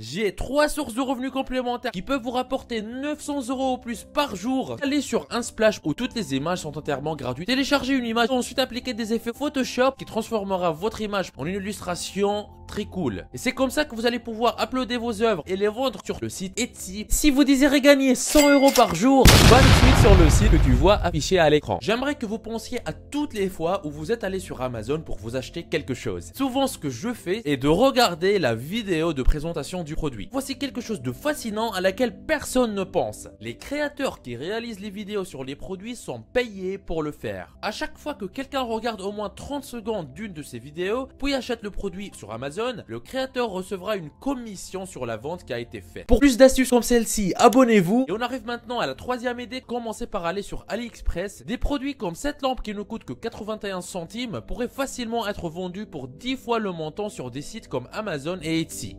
J'ai trois sources de revenus complémentaires qui peuvent vous rapporter 900 euros au plus par jour. Allez sur un splash où toutes les images sont entièrement gratuites. Téléchargez une image, ensuite appliquez des effets Photoshop qui transformera votre image en une illustration très cool. Et c'est comme ça que vous allez pouvoir uploader vos œuvres et les vendre sur le site Etsy. Si vous désirez gagner 100 euros par jour, va tout de suite sur le site que tu vois affiché à l'écran. J'aimerais que vous pensiez à toutes les fois où vous êtes allé sur Amazon pour vous acheter quelque chose. Souvent, ce que je fais est de regarder la vidéo de présentation du produit. Voici quelque chose de fascinant à laquelle personne ne pense. Les créateurs qui réalisent les vidéos sur les produits sont payés pour le faire. À chaque fois que quelqu'un regarde au moins 30 secondes d'une de ces vidéos, puis achète le produit sur Amazon, le créateur recevra une commission sur la vente qui a été faite. Pour plus d'astuces comme celle-ci, abonnez-vous. Et on arrive maintenant à la troisième idée, Commencez par aller sur AliExpress. Des produits comme cette lampe qui ne coûte que 81 centimes pourraient facilement être vendus pour 10 fois le montant sur des sites comme Amazon et Etsy.